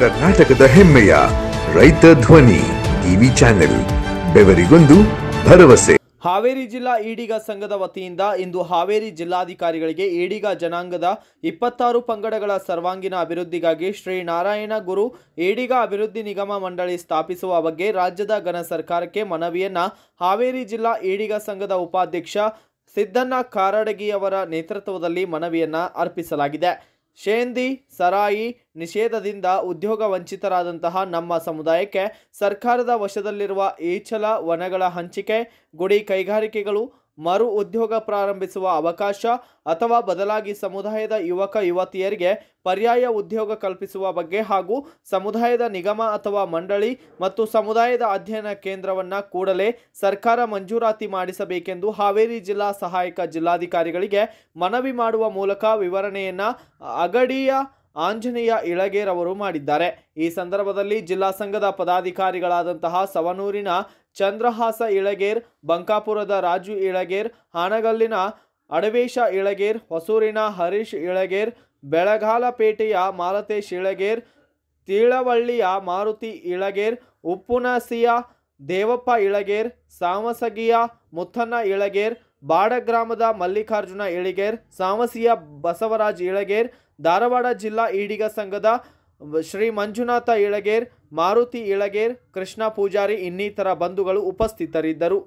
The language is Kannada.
ಕರ್ನಾಟಕದ ಹೆಮ್ಮೆಯ ರೈತ ಧ್ವನಿ ಟಿವಿ ಚಾನೆಲ್ ಬೆವರಿಗೊಂದು ಭರವಸೆ ಹಾವೇರಿ ಜಿಲ್ಲಾ ಈಡಿಗ ಸಂಘದ ವತಿಯಿಂದ ಇಂದು ಹಾವೇರಿ ಜಿಲ್ಲಾಧಿಕಾರಿಗಳಿಗೆ ಈಡಿಗ ಜನಾಂಗದ ಇಪ್ಪತ್ತಾರು ಪಂಗಡಗಳ ಸರ್ವಾಂಗೀಣ ಅಭಿವೃದ್ಧಿಗಾಗಿ ಶ್ರೀ ನಾರಾಯಣ ಗುರು ಈಡಿಗ ಅಭಿವೃದ್ಧಿ ನಿಗಮ ಮಂಡಳಿ ಸ್ಥಾಪಿಸುವ ಬಗ್ಗೆ ರಾಜ್ಯದ ಘನ ಸರ್ಕಾರಕ್ಕೆ ಮನವಿಯನ್ನ ಹಾವೇರಿ ಜಿಲ್ಲಾ ಈಡಿಗ ಸಂಘದ ಉಪಾಧ್ಯಕ್ಷ ಸಿದ್ದಣ್ಣ ಕಾರಡಗಿಯವರ ನೇತೃತ್ವದಲ್ಲಿ ಮನವಿಯನ್ನ ಅರ್ಪಿಸಲಾಗಿದೆ ಶೇಂದಿ ಸರಾಯಿ ನಿಷೇಧದಿಂದ ಉದ್ಯೋಗ ವಂಚಿತರಾದಂತಹ ನಮ್ಮ ಸಮುದಾಯಕ್ಕೆ ಸರ್ಕಾರದ ವಶದಲ್ಲಿರುವ ಈಚಲ ವನಗಳ ಹಂಚಿಕೆ ಗುಡಿ ಕೈಗಾರಿಕೆಗಳು ಮರು ಉದ್ಯೋಗ ಪ್ರಾರಂಭಿಸುವ ಅವಕಾಶ ಅಥವಾ ಬದಲಾಗಿ ಸಮುದಾಯದ ಯುವಕ ಯುವತಿಯರಿಗೆ ಪರ್ಯಾಯ ಉದ್ಯೋಗ ಕಲ್ಪಿಸುವ ಬಗ್ಗೆ ಹಾಗೂ ಸಮುದಾಯದ ನಿಗಮ ಅಥವಾ ಮಂಡಳಿ ಮತ್ತು ಸಮುದಾಯದ ಅಧ್ಯಯನ ಕೇಂದ್ರವನ್ನು ಕೂಡಲೇ ಸರ್ಕಾರ ಮಂಜೂರಾತಿ ಮಾಡಿಸಬೇಕೆಂದು ಹಾವೇರಿ ಜಿಲ್ಲಾ ಸಹಾಯಕ ಜಿಲ್ಲಾಧಿಕಾರಿಗಳಿಗೆ ಮನವಿ ಮಾಡುವ ಮೂಲಕ ವಿವರಣೆಯನ್ನು ಅಗಡಿಯ ಆಂಜನೇಯ ಅವರು ಮಾಡಿದ್ದಾರೆ ಈ ಸಂದರ್ಭದಲ್ಲಿ ಜಿಲ್ಲಾ ಸಂಘದ ಪದಾಧಿಕಾರಿಗಳಾದಂತಹ ಸವನೂರಿನ ಚಂದ್ರಹಾಸ ಇಳಗೇರ್ ಬಂಕಾಪುರದ ರಾಜು ಇಳಗೇರ್ ಹಾನಗಲ್ಲಿನ ಅಡವೇಶ ಇಳಗೇರ್ ಹೊಸೂರಿನ ಹರೀಶ್ ಇಳಗೇರ್ ಬೆಳಗಾಲಪೇಟೆಯ ಮಾಲತೇಶ್ ಇಳಗೇರ್ ತೀಳವಳ್ಳಿಯ ಮಾರುತಿ ಇಳಗೇರ್ ಉಪ್ಪುನಾಸಿಯ ದೇವಪ್ಪ ಇಳಗೇರ್ ಸಾಮಸಗಿಯ ಮುತ್ತನ್ನ ಇಳಗೇರ್ ಬಾಡ ಗ್ರಾಮದ ಮಲ್ಲಿಕಾರ್ಜುನ ಏಳಿಗೇರ್ ಸಾಮಸಿಯ ಬಸವರಾಜ್ ಏಳಗೇರ್ ಧಾರವಾಡ ಜಿಲ್ಲಾ ಈಡಿಗ ಸಂಘದ ಶ್ರೀ ಮಂಜುನಾಥ ಏಳಗೇರ್ ಮಾರುತಿ ಏಳಗೇರ್ ಕೃಷ್ಣ ಪೂಜಾರಿ ಇನ್ನಿತರ ಬಂಧುಗಳು ಉಪಸ್ಥಿತರಿದ್ದರು